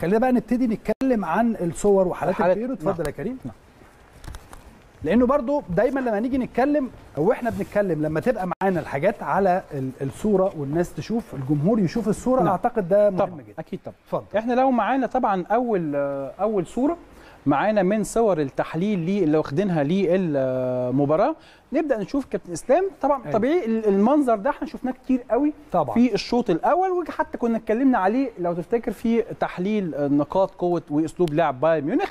خلينا بقى نبتدي نتكلم عن الصور وحالات البيرو نعم. اتفضل يا كريم نعم. لانه برضو دايما لما نيجي نتكلم او احنا بنتكلم لما تبقى معانا الحاجات على الصوره والناس تشوف الجمهور يشوف الصوره نعم. اعتقد ده مهم طبعًا. جدا اكيد طبعا اتفضل احنا لو معانا طبعا اول اول صوره معانا من صور التحليل لي اللي واخدينها للمباراه نبدا نشوف كابتن اسلام طبعا أيوة. طبيعي المنظر ده احنا شفناه كتير قوي طبعا. في الشوط الاول وحتى كنا اتكلمنا عليه لو تفتكر في تحليل نقاط قوه واسلوب لعب بايرن ميونخ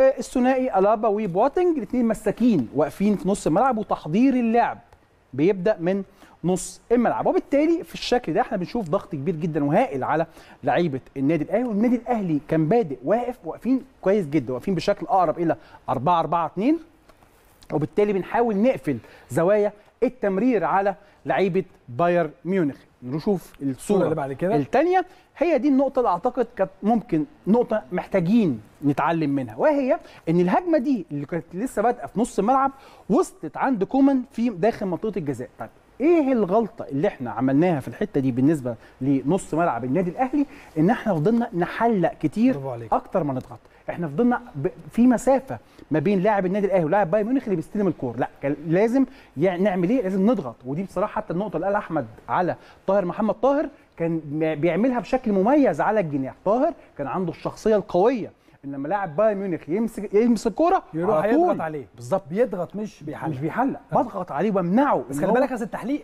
آه، الثنائي الابا وبواتنج الاثنين مساكين واقفين في نص الملعب وتحضير اللعب بيبدا من نص الملعب وبالتالي في الشكل ده احنا بنشوف ضغط كبير جدا وهائل على لعيبه النادي الاهلي والنادي الاهلي كان بادئ واقف واقفين كويس جدا واقفين بشكل اقرب الى 4 4 2 وبالتالي بنحاول نقفل زوايا التمرير على لعيبه بايرن ميونخ نشوف الصوره اللي بعد كده الثانيه هي دي النقطه اللي اعتقد كانت ممكن نقطه محتاجين نتعلم منها وهي ان الهجمه دي اللي كانت لسه بادئه في نص الملعب وصلت عند كومان في داخل منطقه الجزاء طيب ايه الغلطه اللي احنا عملناها في الحته دي بالنسبه لنص ملعب النادي الاهلي ان احنا فضلنا نحلق كتير اكتر ما نضغط احنا فضلنا في مسافه ما بين لاعب النادي الاهلي ولاعب بايرن ميونخ اللي بيستلم الكور لا كان لازم يعني نعمل ايه لازم نضغط ودي بصراحه حتى النقطه اللي قال احمد على طاهر محمد طاهر كان بيعملها بشكل مميز على الجناح طاهر كان عنده الشخصيه القويه ان لما لاعب بايرن ميونخ يمسك يمسك كوره يروح على يضغط عليه بالظبط بيضغط مش بيحلق مش بيحلق بضغط عليه وبمنعه بس خلي بالك اصل التحليق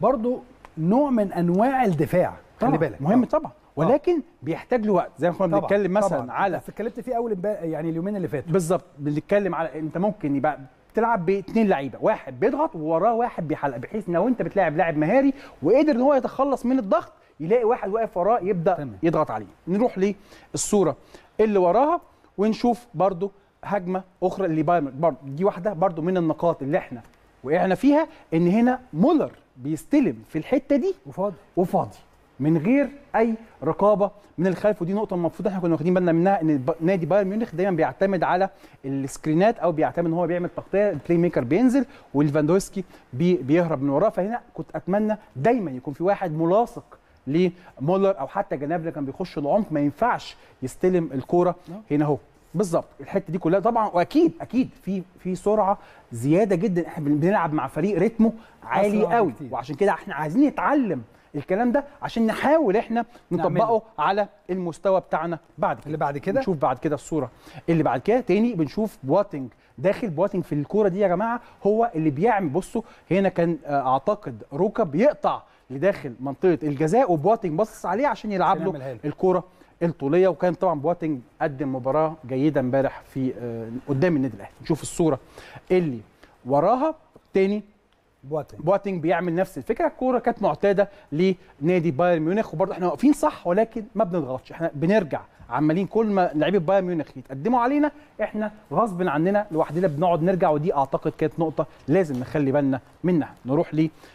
برضو نوع من انواع الدفاع خلي بالك مهم طبعا ولكن بيحتاج له وقت زي ما كنا بنتكلم مثلا طبعًا. على بس اتكلمت فيه اول يعني اليومين اللي فاتوا بالظبط بنتكلم على انت ممكن يبقى بتلعب باثنين لعيبه واحد بيضغط ووراه واحد بيحلق بحيث لو انت بتلاعب لاعب مهاري وقدر ان هو يتخلص من الضغط يلاقي واحد واقف وراه يبدا تمام. يضغط عليه نروح للصوره اللي وراها ونشوف برده هجمه اخرى اللي برده دي واحده برده من النقاط اللي احنا وقعنا فيها ان هنا مولر بيستلم في الحته دي وفاضي وفاضي من غير اي رقابه من الخلف ودي نقطه المفروض احنا كنا واخدين بالنا منها ان نادي بايرن ميونخ دايما بيعتمد على السكرينات او بيعتمد ان هو بيعمل تغطيه البلاي ميكر بينزل وليفاندوسكي بيهرب من وراه فهنا كنت اتمنى دايما يكون في واحد ملاصق لمولر او حتى جنابري اللي كان بيخش العمق ما ينفعش يستلم الكوره هنا اهو بالظبط الحته دي كلها طبعا واكيد اكيد في في سرعه زياده جدا احنا بنلعب مع فريق رتمه عالي قوي كتير. وعشان كده احنا عايزين نتعلم الكلام ده عشان نحاول احنا نطبقه نعمل. على المستوى بتاعنا بعد كده اللي بعد كده نشوف بعد كده الصوره اللي بعد كده تاني بنشوف بواتنج داخل بواتنج في الكوره دي يا جماعه هو اللي بيعمل بصوا هنا كان آه، اعتقد روكا بيقطع لداخل منطقه الجزاء وبواتنج باصص عليه عشان يلعب له الكوره الطوليه وكان طبعا بواتنج قدم مباراه جيده امبارح في آه، قدام النادي الاهلي نشوف الصوره اللي وراها تاني بواتينج بواتينج بيعمل نفس الفكره الكوره كانت معتاده لنادي بايرن ميونخ وبرضه احنا واقفين صح ولكن ما بنضغطش احنا بنرجع عمالين كل ما لعيبه بايرن ميونخ يتقدموا علينا احنا غصب عننا لوحدنا بنقعد نرجع ودي اعتقد كانت نقطه لازم نخلي بالنا منها نروح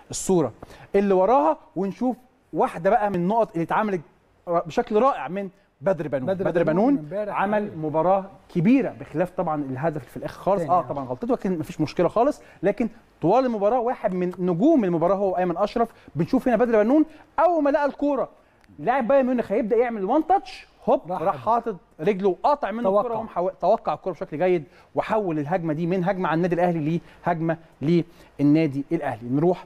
للصوره اللي وراها ونشوف واحده بقى من النقط اللي اتعملت بشكل رائع من بدر بنون بدر, بدر بنون, بنون عمل مباراه كبيره بخلاف طبعا الهدف في الاخر خالص اه طبعا غلطته لكن مفيش مشكله خالص لكن طوال المباراه واحد من نجوم المباراه هو ايمن اشرف بنشوف هنا بدر بنون اول ما لقى الكوره لاعب بايرن ميونخ هيبدا يعمل وان تاتش هوب راح, حاطط رجله وقاطع منه الكوره حو... توقع الكوره بشكل جيد وحول الهجمه دي من هجمه على النادي الاهلي لهجمه للنادي الاهلي نروح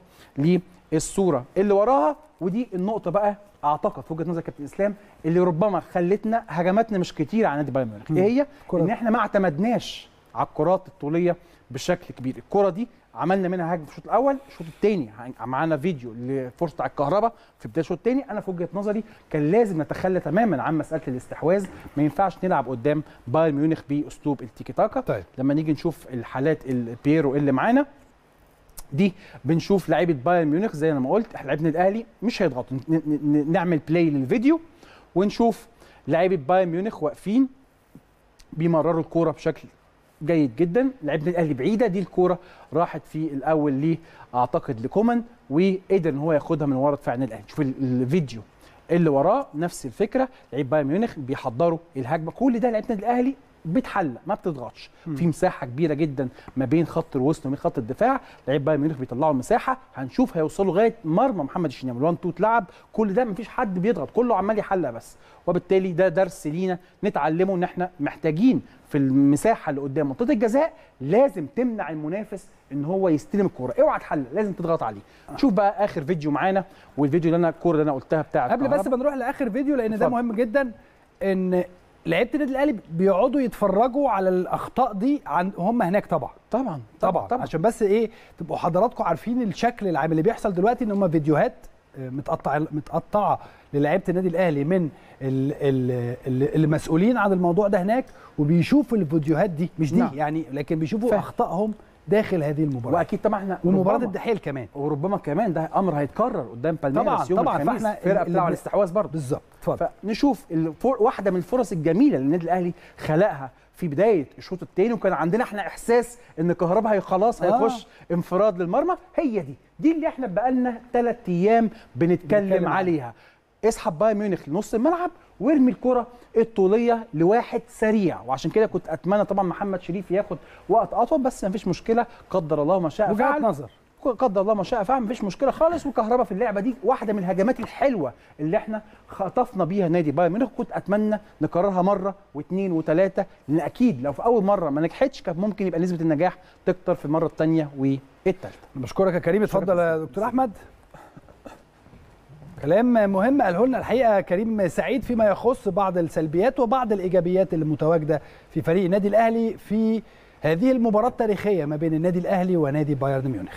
للصوره اللي وراها ودي النقطه بقى اعتقد في وجهه نظر كابتن اسلام اللي ربما خلتنا هجماتنا مش كتير على نادي بايرن ميونخ ايه هي؟ ان احنا ما اعتمدناش على الكرات الطوليه بشكل كبير الكره دي عملنا منها هجمه في الشوط الاول الشوط الثاني معانا فيديو لفرصه على الكهرباء في بدايه الشوط الثاني انا في وجهه نظري كان لازم نتخلى تماما عن مساله الاستحواذ ما ينفعش نلعب قدام بايرن ميونخ باسلوب التيكي تاكا طيب. لما نيجي نشوف الحالات البيرو اللي معانا دي بنشوف لعيبه بايرن ميونخ زي ما قلت احنا لعبنا الاهلي مش هيضغطوا نعمل بلاي للفيديو ونشوف لعيبه بايرن ميونخ واقفين بيمرروا الكوره بشكل جيد جدا لعيبه الاهلي بعيده دي الكوره راحت في الاول لي اعتقد لكومان وقدر ان هو ياخدها من ورا دفاع النادي الاهلي شوف الفيديو اللي وراه نفس الفكره لعيب بايرن ميونخ بيحضروا الهجمه كل ده لعيبه النادي الاهلي بتحلق ما بتضغطش في مساحه كبيره جدا ما بين خط الوسط وما بين خط الدفاع لعيب بايرن ميونخ بيطلعوا المساحه هنشوف هيوصلوا لغايه مرمى محمد الشناوي 1 2 اتلعب كل ده ما فيش حد بيضغط كله عمال يحلق بس وبالتالي ده درس لينا نتعلمه ان احنا محتاجين في المساحه اللي قدام منطقه الجزاء لازم تمنع المنافس ان هو يستلم الكوره اوعى تحلق لازم تضغط عليه آه. شوف بقى اخر فيديو معانا والفيديو اللي انا الكوره اللي انا قلتها بتاعت قبل بس بنروح لاخر فيديو لان ده مهم جدا ان لعيبه النادي الاهلي بيقعدوا يتفرجوا على الاخطاء دي عن هم هناك طبعا طبعا طبعا, طبعا. عشان بس ايه تبقوا حضراتكم عارفين الشكل العام اللي بيحصل دلوقتي ان هم فيديوهات آه، متقطع متقطعه للاعيبه النادي الاهلي من المسؤولين عن الموضوع ده هناك وبيشوفوا الفيديوهات دي مش دي نعم. يعني لكن بيشوفوا اخطائهم داخل هذه المباراه واكيد طبعا احنا ومباراه الدحيل كمان وربما كمان ده امر هيتكرر قدام بالميراس يوم طبعا الخميس فاحنا الفرقه بتلعب على الاستحواذ برضه بالظبط اتفضل فنشوف الفور واحده من الفرص الجميله اللي النادي الاهلي خلقها في بدايه الشوط الثاني وكان عندنا احنا احساس ان كهربا خلاص آه. هيخش آه. انفراد للمرمى هي دي دي اللي احنا بقالنا ثلاث ايام بنتكلم عليها اسحب بايرن ميونخ لنص الملعب وارمي الكره الطوليه لواحد سريع وعشان كده كنت اتمنى طبعا محمد شريف ياخد وقت اطول بس ما فيش مشكله قدر الله ما شاء فعل نظر قدر الله ما شاء فعل مفيش مشكله خالص وكهربا في اللعبه دي واحده من الهجمات الحلوه اللي احنا خطفنا بيها نادي بايرن ميونخ كنت اتمنى نكررها مره واثنين وثلاثه لان اكيد لو في اول مره ما نجحتش كان ممكن يبقى نسبه النجاح تكتر في المره الثانيه والثالثه بشكرك يا كريم اتفضل يا دكتور احمد كلام مهم قاله لنا الحقيقه كريم سعيد فيما يخص بعض السلبيات وبعض الايجابيات اللي متواجده في فريق النادي الاهلي في هذه المباراه التاريخيه ما بين النادي الاهلي ونادي بايرن ميونخ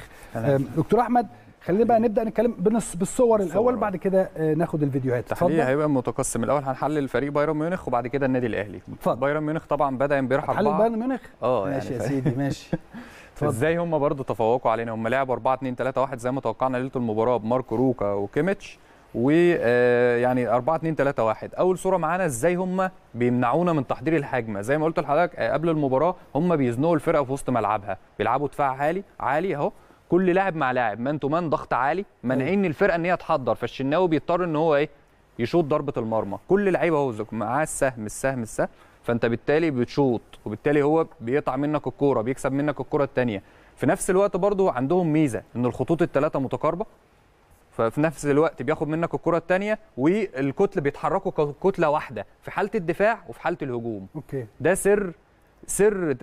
دكتور احمد خلينا بقى نبدا نتكلم بالصور الاول بعد كده آه، ناخد الفيديوهات اتفضل هيبقى متقسم الاول هنحلل فريق بايرن ميونخ وبعد كده النادي الاهلي اتفضل بايرن ميونخ طبعا بدا امبارح اربعه بايرن ميونخ اه يعني ماشي يا سيدي ماشي ازاي هم برضو تفوقوا علينا هم لعبوا 4 2 3 1 زي ما توقعنا ليله المباراه بماركو روكا وكيميتش ويعني 4 2 3 1 اول صوره معانا ازاي هم بيمنعونا من تحضير الهجمه زي ما قلت لحضرتك آه، قبل المباراه هم بيزنقوا الفرقه في وسط ملعبها بيلعبوا دفاع عالي عالي اهو كل لاعب مع لاعب مان تو مان ضغط عالي مانعين الفرقه ان هي تحضر فالشناوي بيضطر ان هو ايه يشوط ضربه المرمى كل لعيبه اهو معاه السهم السهم السهم فانت بالتالي بتشوط وبالتالي هو بيقطع منك الكوره بيكسب منك الكوره الثانيه في نفس الوقت برضه عندهم ميزه ان الخطوط الثلاثه متقاربه ففي نفس الوقت بياخد منك الكره الثانيه والكتل بيتحركوا ككتله واحده في حاله الدفاع وفي حاله الهجوم اوكي ده سر سر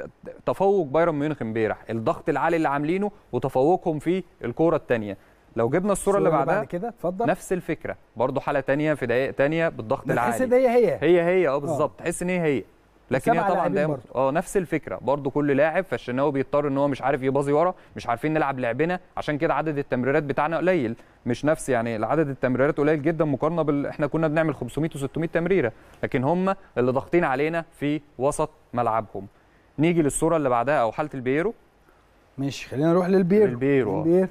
تفوق بايرن ميونخ امبارح الضغط العالي اللي عاملينه وتفوقهم في الكوره الثانيه لو جبنا الصوره اللي بعدها بعد كده اتفضل نفس الفكره برضو حاله ثانيه في دقائق ثانيه بالضغط العالي تحس ان هي هي هي هي اه, آه. بالظبط تحس ان هي هي لكن هي طبعا دايما اه نفس الفكره برضو كل لاعب فالشناوي بيضطر ان هو مش عارف يباظي ورا مش عارفين نلعب لعبنا عشان كده عدد التمريرات بتاعنا قليل مش نفس يعني عدد التمريرات قليل جدا مقارنه بال احنا كنا بنعمل 500 و600 تمريره لكن هم اللي ضاغطين علينا في وسط ملعبهم نيجي للصوره اللي بعدها او حاله البيرو ماشي خلينا نروح للبيرو البيرو, البيرو.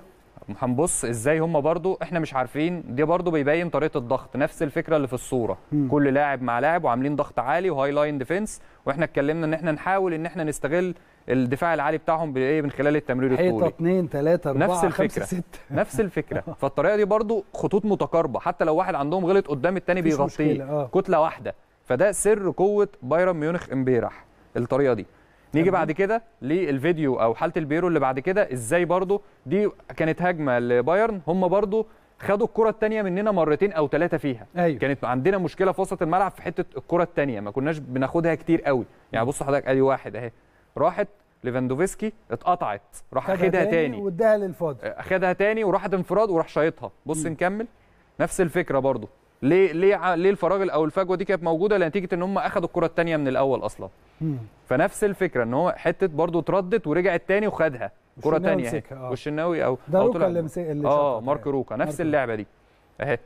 هنبص ازاي هم برضو احنا مش عارفين دي برضو بيبين طريقه الضغط نفس الفكره اللي في الصوره م. كل لاعب مع لاعب وعاملين ضغط عالي وهاي لاين ديفنس واحنا اتكلمنا ان احنا نحاول ان احنا نستغل الدفاع العالي بتاعهم بايه من خلال التمرير الطولي حيطه 2 3 4 نفس الفكره 5 نفس الفكره فالطريقه دي برضو خطوط متقاربه حتى لو واحد عندهم غلط قدام الثاني بيغطيه آه. كتله واحده فده سر قوه بايرن ميونخ امبارح الطريقه دي نيجي بعد كده للفيديو او حاله البيرو اللي بعد كده ازاي برضو دي كانت هجمه لبايرن هم برضو خدوا الكره الثانيه مننا مرتين او ثلاثه فيها أيوه. كانت عندنا مشكله في وسط الملعب في حته الكره الثانيه ما كناش بناخدها كتير قوي يعني بص حضرتك ادي واحد اهي راحت ليفاندوفسكي اتقطعت راح اخدها تاني واداها للفاضي اخدها آه، تاني وراحت انفراد وراح شايطها بص م. نكمل نفس الفكره برضو ليه ليه ليه الفراغ او الفجوه دي كانت موجوده لنتيجه ان هم اخذوا الكره الثانيه من الاول اصلا فنفس الفكره ان هو حته برضه اتردت ورجعت تاني وخدها كره ثانيه آه. والشناوي او ده روكا اللي, اللي اه مارك آه. روكا نفس مارك اللعبه دي اهي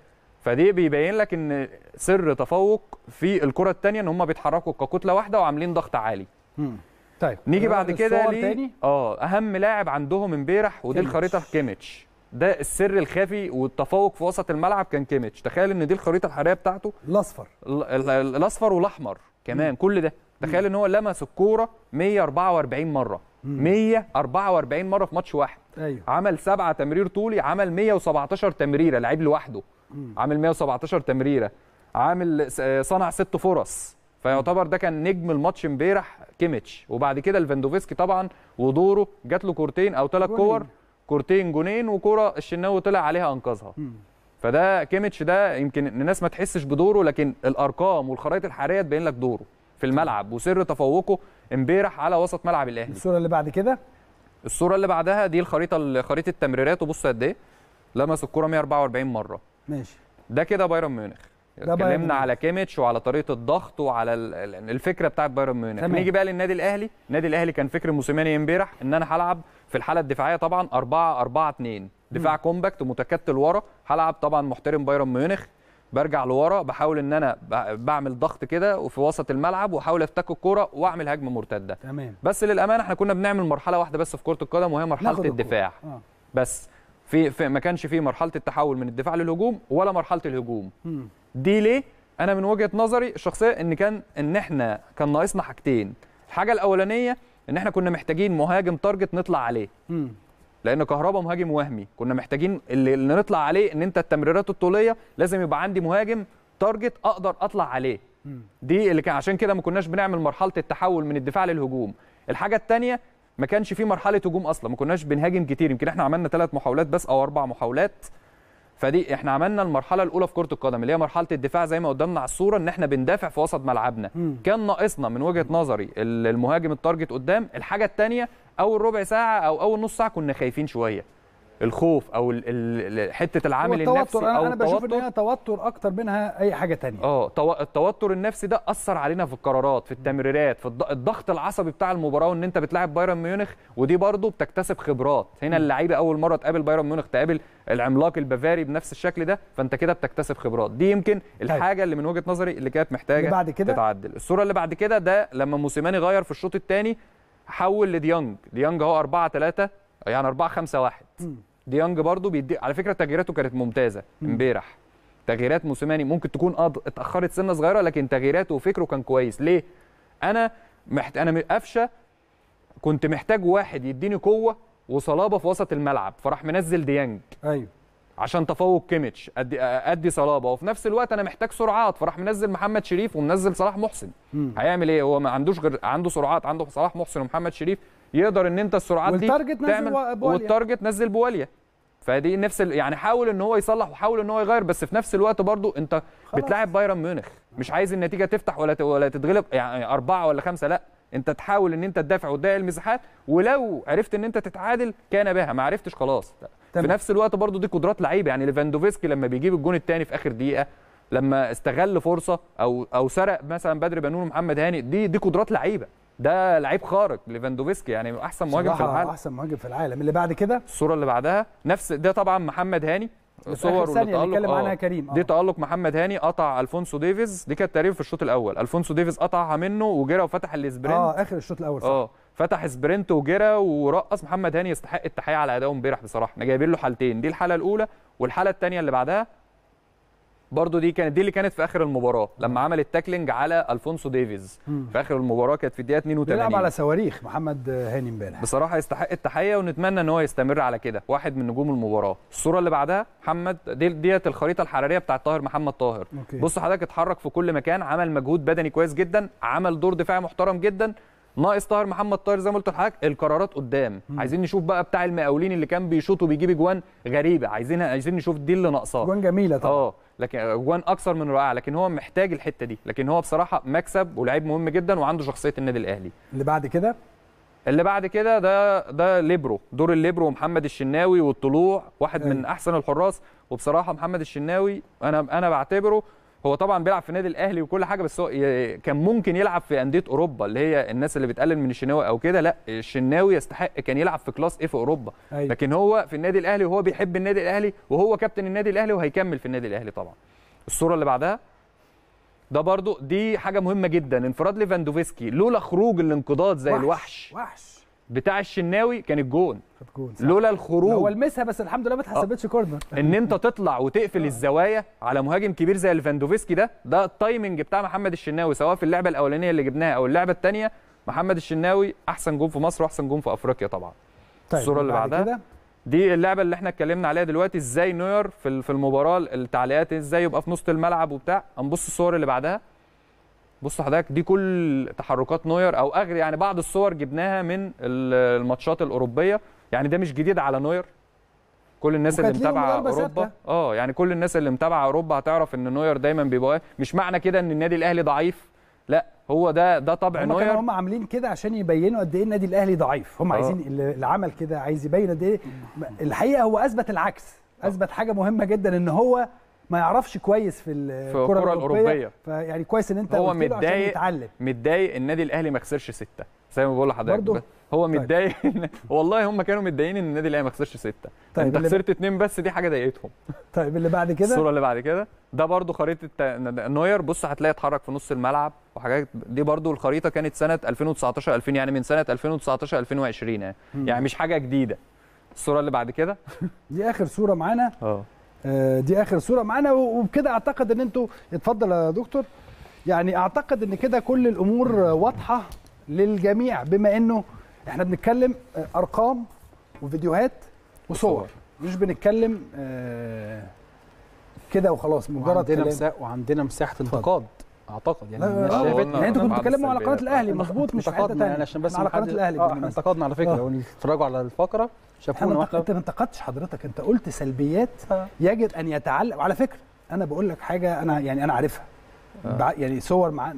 فدي بيبين لك ان سر تفوق في الكره الثانيه ان هم بيتحركوا ككتله واحده وعاملين ضغط عالي مم. طيب نيجي بعد كده ليه اه اهم لاعب عندهم امبارح ودي الخريطه كيميتش ده السر الخفي والتفوق في وسط الملعب كان كيميتش تخيل ان دي الخريطه الحراريه بتاعته الاصفر الاصفر والاحمر كمان مم. كل ده تخيل ان هو لمس الكوره 144 مره مم. 144 مره في ماتش واحد أيوه. عمل سبعه تمرير طولي عمل 117 تمريره لعيب لوحده مم. عامل 117 تمريره عامل صنع ست فرص فيعتبر ده كان نجم الماتش امبارح كيميتش وبعد كده ليفاندوفسكي طبعا ودوره جات له كورتين او ثلاث كور إيه؟ كورتين جونين وكرة الشناوي طلع عليها انقذها فده كيميتش ده يمكن الناس ما تحسش بدوره لكن الارقام والخرائط الحراريه تبين لك دوره في الملعب وسر تفوقه امبارح على وسط ملعب الاهلي الصوره اللي بعد كده الصوره اللي بعدها دي الخريطه خريطه التمريرات وبص قد ايه لمس الكره 144 مره ماشي ده كده بايرن ميونخ اتكلمنا على كيميتش وعلى طريقه الضغط وعلى الفكره بتاعه بايرن ميونخ نيجي بقى للنادي الاهلي النادي الاهلي كان فكر موسيماني امبارح ان انا هلعب في الحاله الدفاعيه طبعا 4 4 2 دفاع م. كومباكت متكتل ورا هلعب طبعا محترم بايرن ميونخ برجع لورا بحاول ان انا بعمل ضغط كده وفي وسط الملعب واحاول افتك الكوره واعمل هجمه مرتده تمام بس للامانه احنا كنا بنعمل مرحله واحده بس في كره القدم وهي مرحله الدفاع آه. بس في, في ما كانش في مرحله التحول من الدفاع للهجوم ولا مرحله الهجوم م. دي ليه انا من وجهه نظري الشخصيه ان كان ان احنا كان ناقصنا حاجتين الحاجه الاولانيه ان احنا كنا محتاجين مهاجم تارجت نطلع عليه لان كهربا مهاجم وهمي كنا محتاجين اللي نطلع عليه ان انت التمريرات الطوليه لازم يبقى عندي مهاجم تارجت اقدر اطلع عليه دي اللي كان عشان كده ما كناش بنعمل مرحله التحول من الدفاع للهجوم الحاجه الثانيه ما كانش في مرحله هجوم اصلا ما كناش بنهاجم كتير يمكن احنا عملنا ثلاث محاولات بس او اربع محاولات فدي احنا عملنا المرحله الاولى في كره القدم اللي هي مرحله الدفاع زي ما قدامنا على الصوره ان احنا بندافع في وسط ملعبنا مم. كان ناقصنا من وجهه نظري المهاجم التارجت قدام الحاجه الثانيه اول ربع ساعه او اول نص ساعه كنا خايفين شويه الخوف او حته العامل النفسي أنا او أنا بشوف ان هي توتر اكتر منها اي حاجه تانية اه التوتر النفسي ده اثر علينا في القرارات في التمريرات في الضغط العصبي بتاع المباراه وان انت بتلاعب بايرن ميونخ ودي برضو بتكتسب خبرات هنا اللعيبه اول مره تقابل بايرن ميونخ تقابل العملاق البافاري بنفس الشكل ده فانت كده بتكتسب خبرات دي يمكن طيب. الحاجه اللي من وجهه نظري اللي كانت محتاجه اللي بعد كده تتعدل الصوره اللي بعد كده ده لما موسيماني غير في الشوط الثاني حول لديانج ديانج هو 4 3 يعني 4 5 1 ديانج برضو بيدي على فكره تغييراته كانت ممتازه امبارح تغييرات موسيماني ممكن تكون أض... اتاخرت سنه صغيره لكن تغييراته وفكره كان كويس ليه انا محت... انا قفشه كنت محتاج واحد يديني قوه وصلابه في وسط الملعب فراح منزل ديانج ايوه عشان تفوق كيميتش ادي ادي صلابه وفي نفس الوقت انا محتاج سرعات فراح منزل محمد شريف ومنزل صلاح محسن مم. هيعمل ايه هو ما عندوش غير عنده سرعات عنده صلاح محسن ومحمد شريف يقدر ان انت السرعات دي تعمل والتارجت نزل بواليا فدي نفس ال... يعني حاول ان هو يصلح وحاول ان هو يغير بس في نفس الوقت برضو انت خلاص. بتلاعب بايرن ميونخ مش عايز النتيجه تفتح ولا ولا تتغلب يعني اربعه ولا خمسه لا انت تحاول ان انت تدافع وتضيع المساحات ولو عرفت ان انت تتعادل كان بها ما عرفتش خلاص تمام. في نفس الوقت برضو دي قدرات لعيبه يعني ليفاندوفسكي لما بيجيب الجون الثاني في اخر دقيقه لما استغل فرصه او او سرق مثلا بدر بنون ومحمد هاني دي دي قدرات لعيبه ده لعيب خارق ليفاندوفسكي يعني احسن مهاجم في العالم احسن مهاجم في العالم اللي بعد كده الصوره اللي بعدها نفس ده طبعا محمد هاني صور والتألق عنها آه. كريم آه. دي تألق محمد هاني قطع الفونسو ديفيز دي كانت تقريبا في الشوط الاول الفونسو ديفيز قطعها منه وجرى وفتح السبرنت اه اخر الشوط الاول صح اه فتح سبرنت وجرى ورقص محمد هاني يستحق التحيه على ادائه امبارح بصراحه احنا جايبين له حالتين دي الحاله الاولى والحاله الثانيه اللي بعدها برضو دي كانت دي اللي كانت في اخر المباراه لما عمل التاكلنج على الفونسو ديفيز في اخر المباراه كانت في الدقيقه 82 بيلعب على صواريخ محمد هاني امبارح بصراحه يستحق التحيه ونتمنى ان هو يستمر على كده واحد من نجوم المباراه الصوره اللي بعدها محمد دي ديت الخريطه الحراريه بتاعت طاهر محمد طاهر بص حضرتك اتحرك في كل مكان عمل مجهود بدني كويس جدا عمل دور دفاعي محترم جدا ناقص طاهر محمد طاهر زي ما قلت لحضرتك القرارات قدام مم. عايزين نشوف بقى بتاع المقاولين اللي كان بيشوط وبيجيب اجوان غريبه عايزين عايزين نشوف دي اللي ناقصاه اجوان جميله طبعا اه لكن اجوان اكثر من رائعه لكن هو محتاج الحته دي لكن هو بصراحه مكسب ولاعيب مهم جدا وعنده شخصيه النادي الاهلي اللي بعد كده اللي بعد كده ده ده ليبرو دور الليبرو ومحمد الشناوي والطلوع واحد أيوه. من احسن الحراس وبصراحه محمد الشناوي انا انا بعتبره هو طبعا بيلعب في النادي الاهلي وكل حاجه بس هو كان ممكن يلعب في انديه اوروبا اللي هي الناس اللي بتقلل من الشناوي او كده لا الشناوي يستحق كان يلعب في كلاس ايه في اوروبا أيوة. لكن هو في النادي الاهلي وهو بيحب النادي الاهلي وهو كابتن النادي الاهلي وهيكمل في النادي الاهلي طبعا الصوره اللي بعدها ده برضو دي حاجه مهمه جدا انفراد ليفاندوفسكي لولا خروج الانقضاض زي وحش الوحش وحش بتاع الشناوي كان الجون لولا الخروج هو لمسها بس الحمد لله ما آه. اتحسبتش كورنر ان انت تطلع وتقفل آه. الزوايا على مهاجم كبير زي ليفاندوفسكي ده ده التايمنج بتاع محمد الشناوي سواء في اللعبه الاولانيه اللي جبناها او اللعبه الثانيه محمد الشناوي احسن جون في مصر واحسن جون في افريقيا طبعا طيب الصوره اللي بعدها كده دي اللعبه اللي احنا اتكلمنا عليها دلوقتي ازاي نوير في المباراه التعليقات ازاي يبقى في نص الملعب وبتاع هنبص الصور اللي بعدها بص حضرتك دي كل تحركات نوير او اغلب يعني بعض الصور جبناها من الماتشات الاوروبيه يعني ده مش جديد على نوير كل الناس اللي متابعه اوروبا اه يعني كل الناس اللي متابعه اوروبا هتعرف ان نوير دايما بيبقى مش معنى كده ان النادي الاهلي ضعيف لا هو ده ده طبع هم نوير هم عاملين كده عشان يبينوا قد ايه النادي الاهلي ضعيف هم أوه. عايزين اللي عمل كده عايز يبين قد ايه الحقيقه هو اثبت العكس اثبت حاجه مهمه جدا ان هو ما يعرفش كويس في الكره الاوروبيه, الأوروبية. فيعني كويس ان انت هو متضايق متضايق النادي الاهلي ما خسرش سته زي ما بقول لحضرتك هو طيب. متضايق والله هم كانوا متضايقين ان النادي الاهلي ما خسرش سته طيب انت خسرت اثنين بس دي حاجه ضايقتهم طيب اللي بعد كده الصوره اللي بعد كده ده برده خريطه نوير بص هتلاقي اتحرك في نص الملعب وحاجات دي برده الخريطه كانت سنه 2019 2000 يعني من سنه 2019 2020 يعني, يعني مش حاجه جديده الصوره اللي بعد كده دي اخر صوره معانا اه آه، دي اخر صوره معانا وبكده اعتقد ان انتوا اتفضل يا دكتور يعني اعتقد ان كده كل الامور واضحه للجميع بما انه احنا بنتكلم آه، ارقام وفيديوهات وصور مش بنتكلم آه، كده وخلاص مجرد وعندنا كلام. وعندنا مساحه انتقاد اعتقد يعني الناس شافت يعني انتوا كنتوا بتتكلموا على قناه الاهلي مظبوط مش حته ثانيه يعني عشان بس على قناه الاهلي احنا انتقدنا على فكره اتفرجوا على الفقره شافونا واحنا انت ما انتقدتش حضرتك انت قلت سلبيات يجب ان يتعلم وعلى فكره انا بقول لك حاجه انا يعني انا عارفها يعني صور مع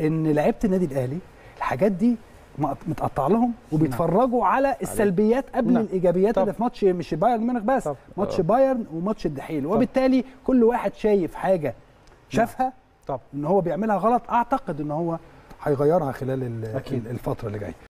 ان لعيبه النادي الاهلي الحاجات دي متقطع لهم وبيتفرجوا على السلبيات قبل نعم. الايجابيات اللي في ماتش مش بايرن ميونخ بس ماتش بايرن وماتش الدحيل وبالتالي كل واحد شايف حاجه شافها طب ان هو بيعملها غلط اعتقد ان هو هيغيرها خلال أكيد. الفتره اللي جايه